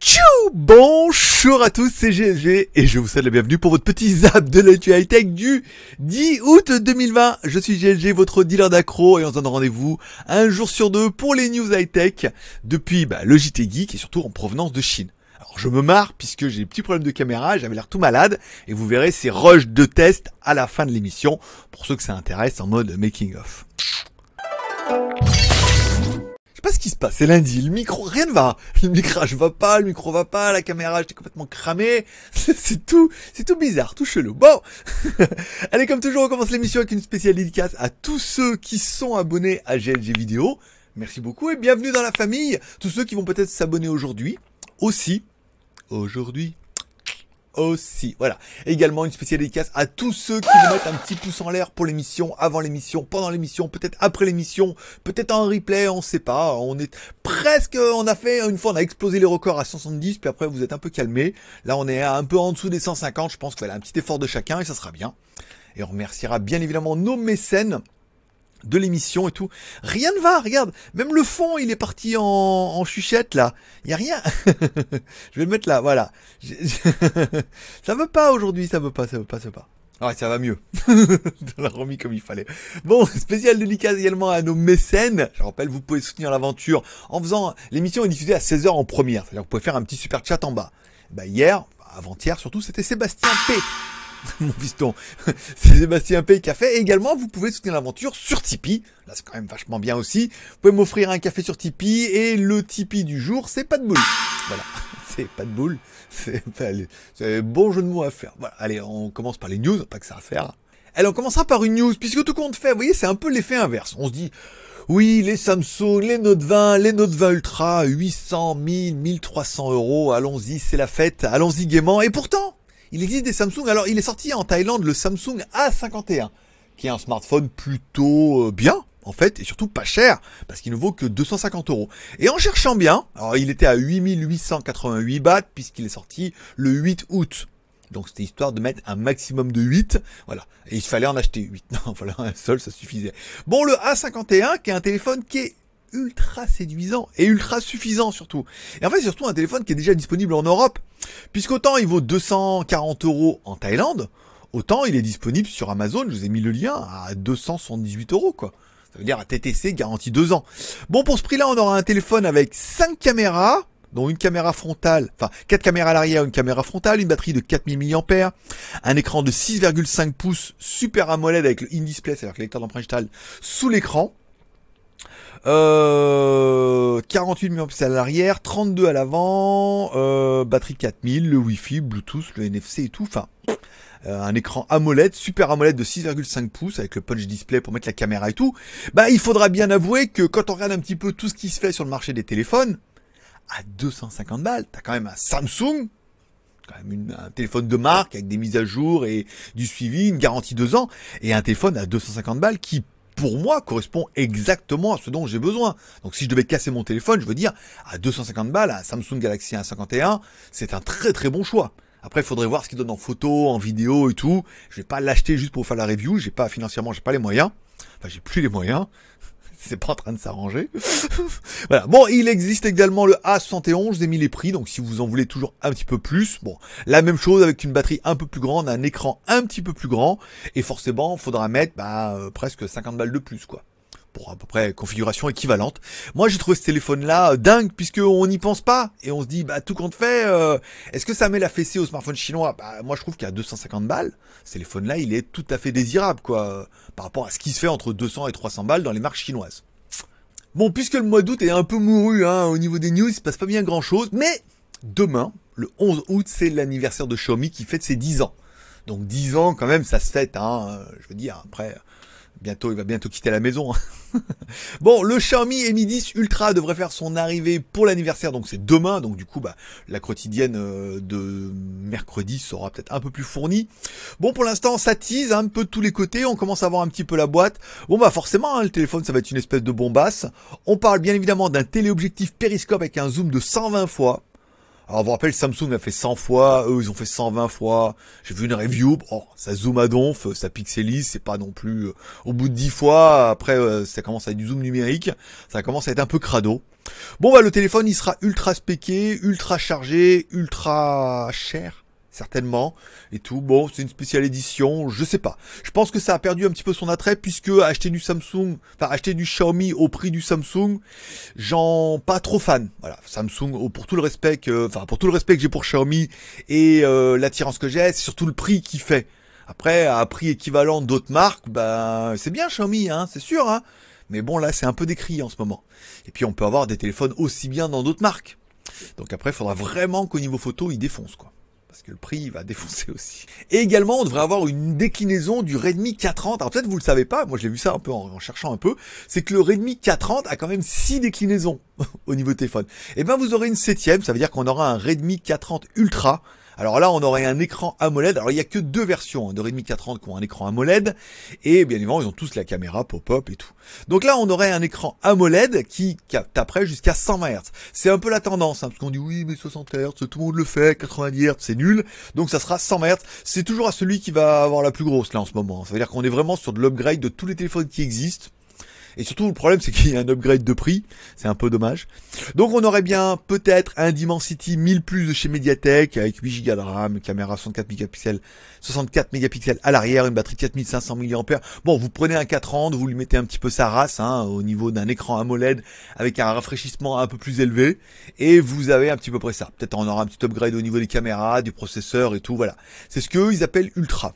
Tchou Bonjour à tous, c'est GLG et je vous souhaite la bienvenue pour votre petit zap de high-tech du 10 août 2020. Je suis GLG votre dealer d'accro et on se donne rendez-vous un jour sur deux pour les news high-tech depuis bah, le JT Geek et surtout en provenance de Chine. Alors je me marre puisque j'ai des petits problèmes de caméra, j'avais l'air tout malade et vous verrez ces rushs de test à la fin de l'émission pour ceux que ça intéresse en mode making of ce qui se passe. C'est lundi. Le micro, rien ne va. Le micrage va pas, le micro va pas, la caméra, j'étais complètement cramé. C'est tout, c'est tout bizarre, tout chelou. Bon. Allez, comme toujours, on commence l'émission avec une spéciale dédicace à tous ceux qui sont abonnés à GLG Vidéo. Merci beaucoup et bienvenue dans la famille. Tous ceux qui vont peut-être s'abonner aujourd'hui. Aussi. Aujourd'hui aussi. Voilà. également une spéciale dédicace à tous ceux qui nous mettent un petit pouce en l'air pour l'émission, avant l'émission, pendant l'émission, peut-être après l'émission, peut-être en replay, on sait pas. On est presque, on a fait, une fois on a explosé les records à 170, puis après vous êtes un peu calmés Là on est un peu en dessous des 150, je pense qu'il voilà, un petit effort de chacun et ça sera bien. Et on remerciera bien évidemment nos mécènes de l'émission et tout. Rien ne va, regarde. Même le fond, il est parti en, en chuchette, là. Il y a rien. je vais le mettre là, voilà. ça veut pas aujourd'hui, ça veut pas, ça veut pas, ça veut pas. Ouais, ça va mieux. On l'a remis comme il fallait. Bon, spécial dédicace également à nos mécènes. Je rappelle, vous pouvez soutenir l'aventure en faisant... L'émission est diffusée à 16h en première. C'est-à-dire vous pouvez faire un petit super chat en bas. Bah, hier, avant-hier surtout, c'était Sébastien P mon piston. C'est Sébastien Pay Café. Et également, vous pouvez soutenir l'aventure sur Tipeee. Là, c'est quand même vachement bien aussi. Vous pouvez m'offrir un café sur Tipeee. Et le Tipeee du jour, c'est pas de boule. Voilà. C'est pas de boule. C'est c'est bon jeu de mots à faire. Allez, on commence par les news. Pas que ça à faire. Alors, on commencera par une news. Puisque tout compte fait, vous voyez, c'est un peu l'effet inverse. On se dit, oui, les Samsung, les Note 20, les Note 20 Ultra, 800, 1000, 1300 euros. Allons-y, c'est la fête. Allons-y gaiement. Et pourtant, il existe des Samsung. Alors, il est sorti en Thaïlande le Samsung A51, qui est un smartphone plutôt euh, bien, en fait, et surtout pas cher, parce qu'il ne vaut que 250 euros. Et en cherchant bien, alors il était à 8888 bahts, puisqu'il est sorti le 8 août. Donc c'était histoire de mettre un maximum de 8. Voilà. Et il fallait en acheter 8. Non, voilà, un seul, ça suffisait. Bon, le A51, qui est un téléphone qui est ultra séduisant et ultra suffisant surtout. Et en fait, c'est surtout un téléphone qui est déjà disponible en Europe, puisqu'autant il vaut 240 euros en Thaïlande, autant il est disponible sur Amazon, je vous ai mis le lien, à 278 euros quoi. Ça veut dire à TTC garantie 2 ans. Bon, pour ce prix-là, on aura un téléphone avec 5 caméras, dont une caméra frontale, enfin quatre caméras à l'arrière, une caméra frontale, une batterie de 4000 mAh, un écran de 6,5 pouces Super AMOLED avec le in-display, c'est-à-dire que le lecteur d'empreinte sous l'écran, 48 euh, millions à l'arrière, 32 à l'avant, euh, batterie 4000, le Wi-Fi, Bluetooth, le NFC et tout. Enfin, euh, un écran AMOLED, super AMOLED de 6,5 pouces avec le punch display pour mettre la caméra et tout. Bah, il faudra bien avouer que quand on regarde un petit peu tout ce qui se fait sur le marché des téléphones, à 250 balles, t'as quand même un Samsung, quand même un téléphone de marque avec des mises à jour et du suivi, une garantie 2 ans, et un téléphone à 250 balles qui pour moi, correspond exactement à ce dont j'ai besoin. Donc si je devais casser mon téléphone, je veux dire, à 250 balles, un Samsung Galaxy A51, c'est un très très bon choix. Après, il faudrait voir ce qu'il donne en photo, en vidéo et tout. Je vais pas l'acheter juste pour faire la review. J'ai pas financièrement, j'ai pas les moyens. Enfin, j'ai plus les moyens c'est pas en train de s'arranger. voilà. Bon, il existe également le A71, j'ai mis les prix, donc si vous en voulez toujours un petit peu plus, bon, la même chose avec une batterie un peu plus grande, un écran un petit peu plus grand, et forcément, faudra mettre bah, euh, presque 50 balles de plus, quoi pour à peu près configuration équivalente. Moi j'ai trouvé ce téléphone là euh, dingue puisque on n'y pense pas et on se dit bah tout compte fait euh, est-ce que ça met la fessée au smartphone chinois Bah moi je trouve qu'à 250 balles, ce téléphone là, il est tout à fait désirable quoi euh, par rapport à ce qui se fait entre 200 et 300 balles dans les marques chinoises. Bon, puisque le mois d'août est un peu mouru hein, au niveau des news, il se passe pas bien grand-chose, mais demain, le 11 août, c'est l'anniversaire de Xiaomi qui fête ses 10 ans. Donc 10 ans quand même, ça se fête, hein, je veux dire, après, bientôt, il va bientôt quitter la maison. Hein. bon, le Xiaomi Mi 10 Ultra devrait faire son arrivée pour l'anniversaire, donc c'est demain, donc du coup, bah, la quotidienne euh, de mercredi sera peut-être un peu plus fournie. Bon, pour l'instant, ça tease un peu de tous les côtés, on commence à voir un petit peu la boîte. Bon, bah forcément, hein, le téléphone, ça va être une espèce de bombasse. On parle bien évidemment d'un téléobjectif périscope avec un zoom de 120 fois. Alors, vous rappelez, Samsung a fait 100 fois, eux, ils ont fait 120 fois. J'ai vu une review, oh, ça zoome à donf, euh, ça pixelise, c'est pas non plus, euh, au bout de 10 fois, après, euh, ça commence à être du zoom numérique, ça commence à être un peu crado. Bon, bah, le téléphone, il sera ultra spéqué, ultra chargé, ultra cher certainement, et tout. Bon, c'est une spéciale édition, je sais pas. Je pense que ça a perdu un petit peu son attrait, puisque acheter du Samsung, enfin acheter du Xiaomi au prix du Samsung, j'en pas trop fan. Voilà, Samsung, oh, pour tout le respect que, enfin pour tout le respect que j'ai pour Xiaomi et euh, l'attirance que j'ai, c'est surtout le prix qui fait. Après, à prix équivalent d'autres marques, ben c'est bien Xiaomi, hein, c'est sûr, hein. Mais bon, là, c'est un peu décrit en ce moment. Et puis, on peut avoir des téléphones aussi bien dans d'autres marques. Donc après, il faudra vraiment qu'au niveau photo, ils défonce, quoi parce que le prix va défoncer aussi. Et également, on devrait avoir une déclinaison du Redmi 40. Alors peut-être vous le savez pas, moi j'ai vu ça un peu en, cherchant un peu, c'est que le Redmi 430 a quand même 6 déclinaisons au niveau téléphone. Et eh ben vous aurez une septième, ça veut dire qu'on aura un Redmi 40 Ultra alors là, on aurait un écran AMOLED. Alors il n'y a que deux versions hein, de Redmi 430 qui ont un écran AMOLED. Et bien évidemment, ils ont tous la caméra pop-up et tout. Donc là, on aurait un écran AMOLED qui taperait jusqu'à 120 Hz. C'est un peu la tendance, hein, parce qu'on dit oui, mais 60 Hz, tout le monde le fait, 90 Hz, c'est nul. Donc ça sera 100 Hz. C'est toujours à celui qui va avoir la plus grosse là en ce moment. Ça veut dire qu'on est vraiment sur de l'upgrade de tous les téléphones qui existent et surtout, le problème, c'est qu'il y a un upgrade de prix. C'est un peu dommage. Donc, on aurait bien peut-être un Dimensity 1000 plus de chez Mediatek avec 8 Go de RAM, caméra 64 mégapixels, 64 mégapixels à l'arrière, une batterie 4500 mAh. Bon, vous prenez un 4 ans, vous lui mettez un petit peu sa race hein, au niveau d'un écran AMOLED avec un rafraîchissement un peu plus élevé et vous avez un petit peu près ça. Peut-être on aura un petit upgrade au niveau des caméras, du processeur et tout. Voilà. C'est ce qu'ils appellent ultra.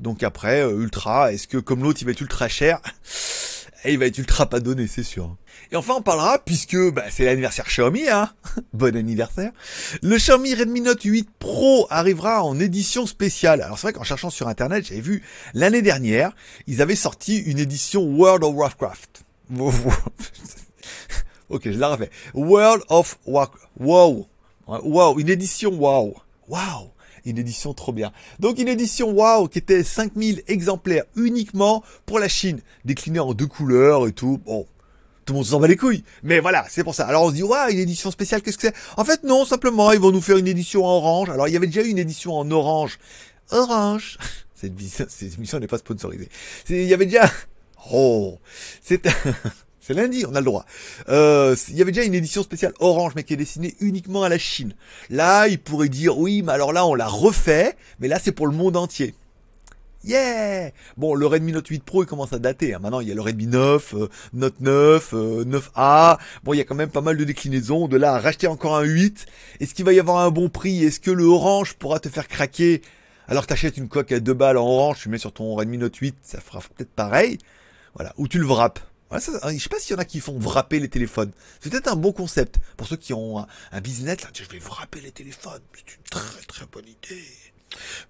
Donc après, euh, ultra, est-ce que comme l'autre il va être ultra cher et il va être ultra pas donné, c'est sûr. Et enfin, on parlera, puisque bah, c'est l'anniversaire Xiaomi, hein bon anniversaire, le Xiaomi Redmi Note 8 Pro arrivera en édition spéciale. Alors c'est vrai qu'en cherchant sur Internet, j'avais vu l'année dernière, ils avaient sorti une édition World of Warcraft. ok, je la refais. World of Warcraft. Wow. Wow, une édition wow. Wow. Une édition trop bien. Donc une édition waouh qui était 5000 exemplaires uniquement pour la Chine, déclinée en deux couleurs et tout. Bon, tout le monde s'en bat les couilles. Mais voilà, c'est pour ça. Alors on se dit, waouh, une édition spéciale, qu'est-ce que c'est En fait, non, simplement, ils vont nous faire une édition en orange. Alors il y avait déjà eu une édition en orange. Orange Cette émission, n'est pas sponsorisée. Il y avait déjà... Oh c'est C'est lundi, on a le droit. Euh, il y avait déjà une édition spéciale orange, mais qui est destinée uniquement à la Chine. Là, il pourrait dire oui, mais alors là, on la refait, mais là, c'est pour le monde entier. Yeah Bon, le Redmi Note 8 Pro, il commence à dater. Hein. Maintenant, il y a le Redmi 9, euh, Note 9, 9A. Euh, bon, il y a quand même pas mal de déclinaisons. De là racheter encore un 8. Est-ce qu'il va y avoir un bon prix Est-ce que le orange pourra te faire craquer Alors, t'achètes une coque à deux balles en orange, tu mets sur ton Redmi Note 8, ça fera peut-être pareil. Voilà, ou tu le wrappes. Euh, je ça, sais pas s'il y en a qui font wrapper les téléphones. C'est peut-être un bon concept pour ceux qui ont un, business. je vais wrapper les téléphones. C'est une très très bonne idée.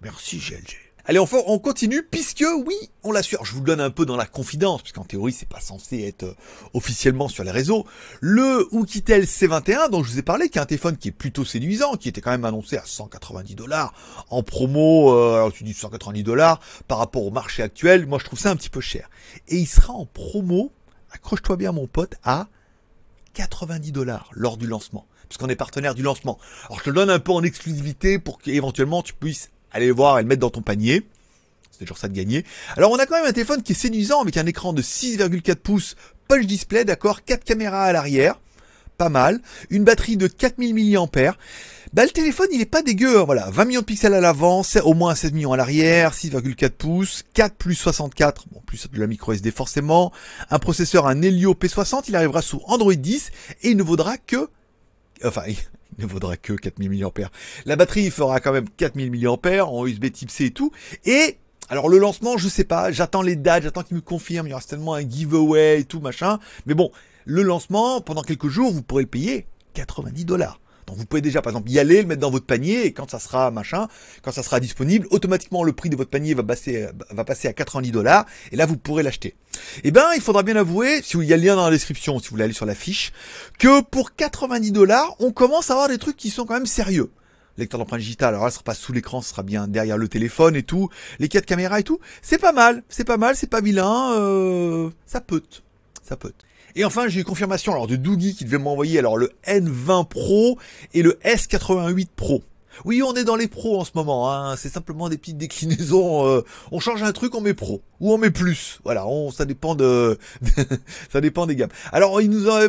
Merci GLG. Allez, on, on continue puisque oui, on l'assure. Je vous le donne un peu dans la confidence puisqu'en théorie c'est pas censé être euh, officiellement sur les réseaux. Le Oukitel C21 dont je vous ai parlé, qui est un téléphone qui est plutôt séduisant, qui était quand même annoncé à 190 dollars en promo. Euh, alors tu dis 190 dollars par rapport au marché actuel, moi je trouve ça un petit peu cher. Et il sera en promo accroche-toi bien mon pote, à 90 dollars lors du lancement, puisqu'on est partenaire du lancement. Alors je te donne un peu en exclusivité pour qu'éventuellement tu puisses aller le voir et le mettre dans ton panier. C'est toujours ça de gagner. Alors on a quand même un téléphone qui est séduisant avec un écran de 6,4 pouces, punch display, d'accord, 4 caméras à l'arrière pas mal, une batterie de 4000 mAh. Bah, le téléphone, il est pas dégueu, hein, voilà. 20 millions de pixels à l'avant, au moins 16 millions à l'arrière, 6,4 pouces, 4 plus 64, bon, plus de la micro SD forcément, un processeur, un Helio P60, il arrivera sous Android 10 et il ne vaudra que, enfin, il ne vaudra que 4000 mAh. La batterie fera quand même 4000 mAh en USB type C et tout. Et, alors le lancement, je sais pas, j'attends les dates, j'attends qu'ils me confirment, il y aura certainement un giveaway et tout, machin. Mais bon, le lancement, pendant quelques jours, vous pourrez le payer 90 dollars. Donc vous pouvez déjà, par exemple, y aller, le mettre dans votre panier, et quand ça sera machin, quand ça sera disponible, automatiquement le prix de votre panier va passer, va passer à 90 dollars, et là vous pourrez l'acheter. Eh ben, il faudra bien avouer, si vous y a le lien dans la description, si vous voulez aller sur la fiche, que pour 90 dollars, on commence à avoir des trucs qui sont quand même sérieux. Lecteur d'empreintes digitales, alors là, ce sera pas sous l'écran, ce sera bien derrière le téléphone et tout, les quatre caméras et tout. C'est pas mal, c'est pas mal, c'est pas vilain, euh, ça peut, ça peut. Et enfin, j'ai eu confirmation alors de Doogie qui devait m'envoyer alors le N20 Pro et le S88 Pro. Oui, on est dans les pros en ce moment. Hein. C'est simplement des petites déclinaisons. Euh, on change un truc, on met pro ou on met plus. Voilà, on, ça dépend de, ça dépend des gammes. Alors, il nous a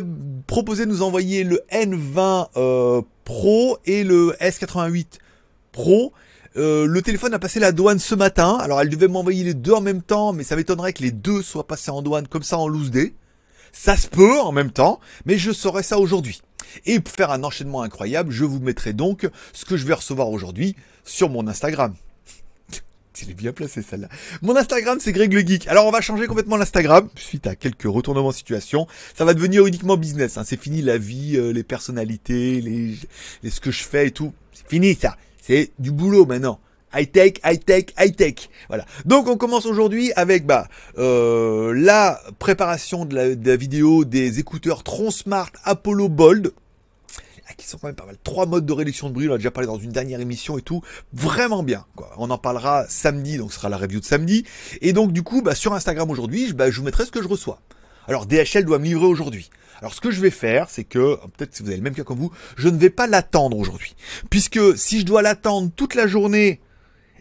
proposé de nous envoyer le N20 euh, Pro et le S88 Pro. Euh, le téléphone a passé la douane ce matin. Alors, elle devait m'envoyer les deux en même temps, mais ça m'étonnerait que les deux soient passés en douane comme ça en loose day. Ça se peut en même temps, mais je saurai ça aujourd'hui. Et pour faire un enchaînement incroyable, je vous mettrai donc ce que je vais recevoir aujourd'hui sur mon Instagram. Il est bien placé celle-là. Mon Instagram c'est Greg le Geek. Alors on va changer complètement l'Instagram suite à quelques retournements de situation. Ça va devenir uniquement business. Hein. C'est fini la vie, euh, les personnalités, les, ce que je fais et tout. C'est fini ça. C'est du boulot maintenant. High tech, high tech, high tech. Voilà. Donc on commence aujourd'hui avec bah euh, la préparation de la, vidéo des écouteurs Tronsmart Apollo Bold ah, qui sont quand même pas mal. Trois modes de réduction de bruit, on a déjà parlé dans une dernière émission et tout. Vraiment bien, On en parlera samedi, donc ce sera la review de samedi. Et donc, du coup, bah, sur Instagram aujourd'hui, je bah, vous mettrai ce que je reçois. Alors, DHL doit me livrer aujourd'hui. Alors, ce que je vais faire, c'est que, peut-être si vous avez le même cas comme vous, je ne vais pas l'attendre aujourd'hui. Puisque si je dois l'attendre toute la journée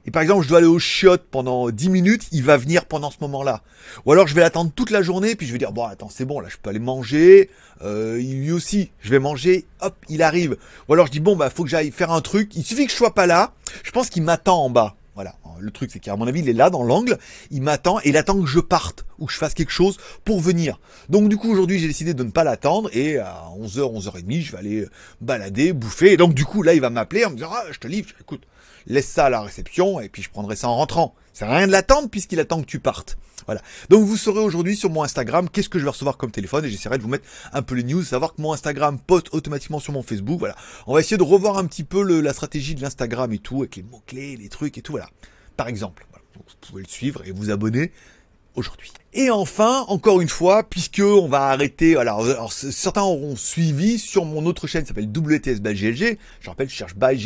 et par exemple, je dois aller au shot pendant 10 minutes, il va venir pendant ce moment-là. Ou alors je vais l'attendre toute la journée, puis je vais dire, bon, attends, c'est bon, là, je peux aller manger. Euh, lui aussi, je vais manger, hop, il arrive. Ou alors je dis, bon, bah, faut que j'aille faire un truc. Il suffit que je sois pas là. Je pense qu'il m'attend en bas. Voilà. Le truc, c'est qu'à mon avis, il est là, dans l'angle. Il m'attend et il attend que je parte ou que je fasse quelque chose pour venir. Donc, du coup, aujourd'hui, j'ai décidé de ne pas l'attendre et à 11h, 11h30, je vais aller balader, bouffer. Et donc, du coup, là, il va m'appeler en me disant, ah, je te livre, écoute laisse ça à la réception et puis je prendrai ça en rentrant. C'est rien de l'attendre puisqu'il attend que tu partes. Voilà. Donc vous saurez aujourd'hui sur mon Instagram qu'est-ce que je vais recevoir comme téléphone et j'essaierai de vous mettre un peu les news, savoir que mon Instagram poste automatiquement sur mon Facebook. Voilà. On va essayer de revoir un petit peu le, la stratégie de l'Instagram et tout avec les mots-clés, les trucs et tout. Voilà. Par exemple. vous pouvez le suivre et vous abonner aujourd'hui. Et enfin, encore une fois, puisque on va arrêter, alors, euh, certains auront suivi sur mon autre chaîne qui s'appelle WTS by Je rappelle, je cherche by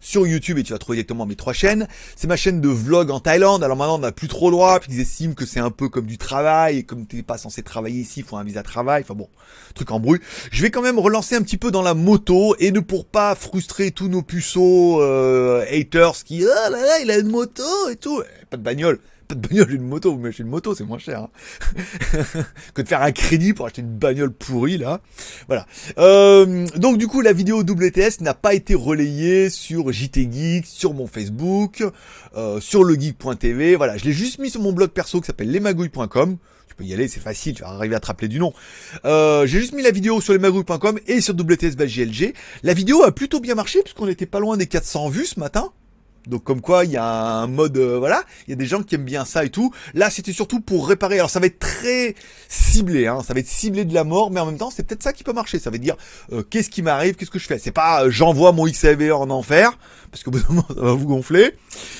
sur YouTube et tu vas trouver directement mes trois chaînes. C'est ma chaîne de vlog en Thaïlande. Alors maintenant, on n'a plus trop le droit, puis ils estiment que c'est un peu comme du travail, et comme t'es pas censé travailler ici, il faut un visa travail. Enfin bon, truc en bruit. Je vais quand même relancer un petit peu dans la moto et ne pour pas frustrer tous nos puceaux euh, haters qui, oh là là, il a une moto et tout. Eh, pas de bagnole pas de bagnole, une moto. Vous m'achetez une moto, c'est moins cher. Hein. que de faire un crédit pour acheter une bagnole pourrie, là. Voilà. Euh, donc, du coup, la vidéo WTS n'a pas été relayée sur JT Geek, sur mon Facebook, euh, sur legeek.tv. Voilà, je l'ai juste mis sur mon blog perso qui s'appelle lesmagouilles.com y aller, c'est facile, tu vas arriver à te rappeler du nom. Euh, j'ai juste mis la vidéo sur lesmagouilles.com et sur WTS JLG. La vidéo a plutôt bien marché puisqu'on n'était pas loin des 400 vues ce matin. Donc comme quoi, il y a un mode, euh, voilà, il y a des gens qui aiment bien ça et tout. Là, c'était surtout pour réparer. Alors ça va être très ciblé, hein, ça va être ciblé de la mort, mais en même temps, c'est peut-être ça qui peut marcher. Ça veut dire, euh, qu'est-ce qui m'arrive, qu'est-ce que je fais. C'est pas, euh, j'envoie mon XAV en enfer, parce que bout d'un moment, ça va vous gonfler.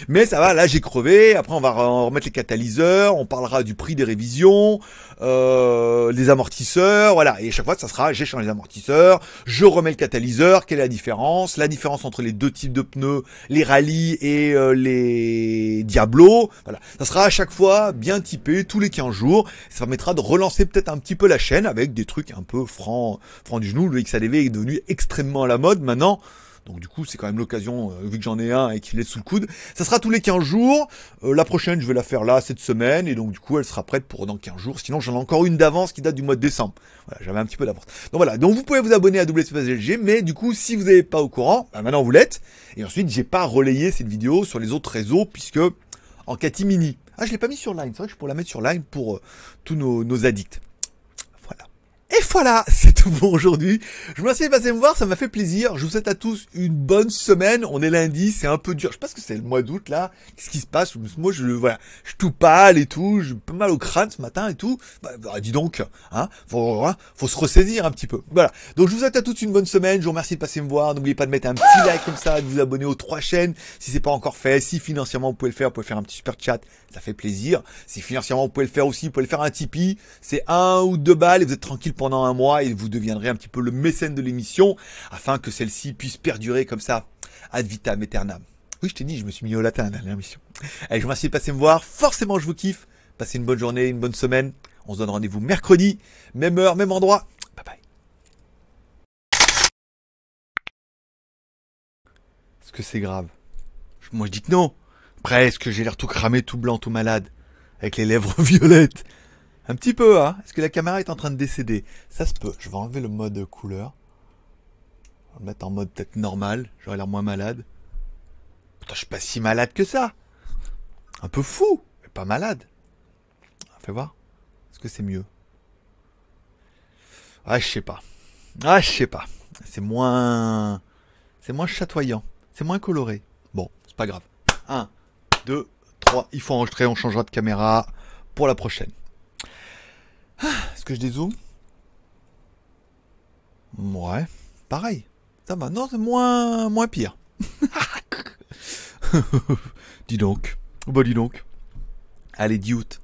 Mais ça va, là, j'ai crevé. Après, on va remettre les catalyseurs, on parlera du prix des révisions, les amortisseurs, voilà. Et à chaque fois, ça sera, j'échange les amortisseurs, je remets le catalyseur, quelle est la différence, la différence entre les deux types de pneus, les rallyes et euh, les Diablo. Voilà, ça sera à chaque fois bien typé tous les 15 jours. Ça permettra de relancer peut-être un petit peu la chaîne avec des trucs un peu francs franc du genou. Le XADV est devenu extrêmement à la mode maintenant. Donc du coup, c'est quand même l'occasion, euh, vu que j'en ai un et qu'il est sous le coude. Ça sera tous les 15 jours. Euh, la prochaine, je vais la faire là, cette semaine. Et donc du coup, elle sera prête pour dans 15 jours. Sinon, j'en ai encore une d'avance qui date du mois de décembre. Voilà, j'avais un petit peu d'avance. Donc voilà, donc vous pouvez vous abonner à WSPSLG. Mais du coup, si vous n'êtes pas au courant, bah, maintenant vous l'êtes. Et ensuite, j'ai pas relayé cette vidéo sur les autres réseaux, puisque en catimini. Ah, je l'ai pas mis sur Line. C'est vrai que je pourrais la mettre sur Line pour euh, tous nos addicts voilà, c'est tout pour aujourd'hui. Je vous remercie de passer me voir, ça m'a fait plaisir. Je vous souhaite à tous une bonne semaine. On est lundi, c'est un peu dur. Je sais pas ce que c'est le mois d'août là. Qu'est-ce qui se passe Moi, je voilà, je suis tout pâle et tout, j'ai pas mal au crâne ce matin et tout. Bah, bah dis donc, hein, faut, hein, faut se ressaisir un petit peu. Voilà. Donc je vous souhaite à tous une bonne semaine. Je vous remercie de passer me voir. N'oubliez pas de mettre un petit like comme ça, de vous abonner aux trois chaînes si c'est pas encore fait. Si financièrement vous pouvez le faire, vous pouvez faire un petit super chat, ça fait plaisir. Si financièrement vous pouvez le faire aussi, vous pouvez le faire un Tipeee, c'est un ou deux balles et vous êtes tranquille pendant un mois et vous deviendrez un petit peu le mécène de l'émission afin que celle-ci puisse perdurer comme ça ad vitam aeternam. Oui, je t'ai dit, je me suis mis au latin à la dernière émission. Allez, je vous remercie de passer me voir. Forcément, je vous kiffe. Passez une bonne journée, une bonne semaine. On se donne rendez-vous mercredi, même heure, même endroit. Bye bye. Est-ce que c'est grave Moi, je dis que non. Presque, j'ai l'air tout cramé, tout blanc, tout malade. Avec les lèvres violettes. Un petit peu, hein Est-ce que la caméra est en train de décéder Ça se peut. Je vais enlever le mode couleur. On va le mettre en mode peut-être normal. J'aurai l'air moins malade. Putain, je suis pas si malade que ça. Un peu fou, mais pas malade. Ah, fais voir. Est-ce que c'est mieux Ah, je sais pas. Ah, je sais pas. C'est moins... C'est moins chatoyant. C'est moins coloré. Bon, c'est pas grave. 1, 2, 3. Il faut enregistrer, on changera de caméra pour la prochaine que je dézoome Ouais, pareil. Ça va. Non, c'est moins, moins pire. dis donc. Oh, bah, dis donc. Allez, août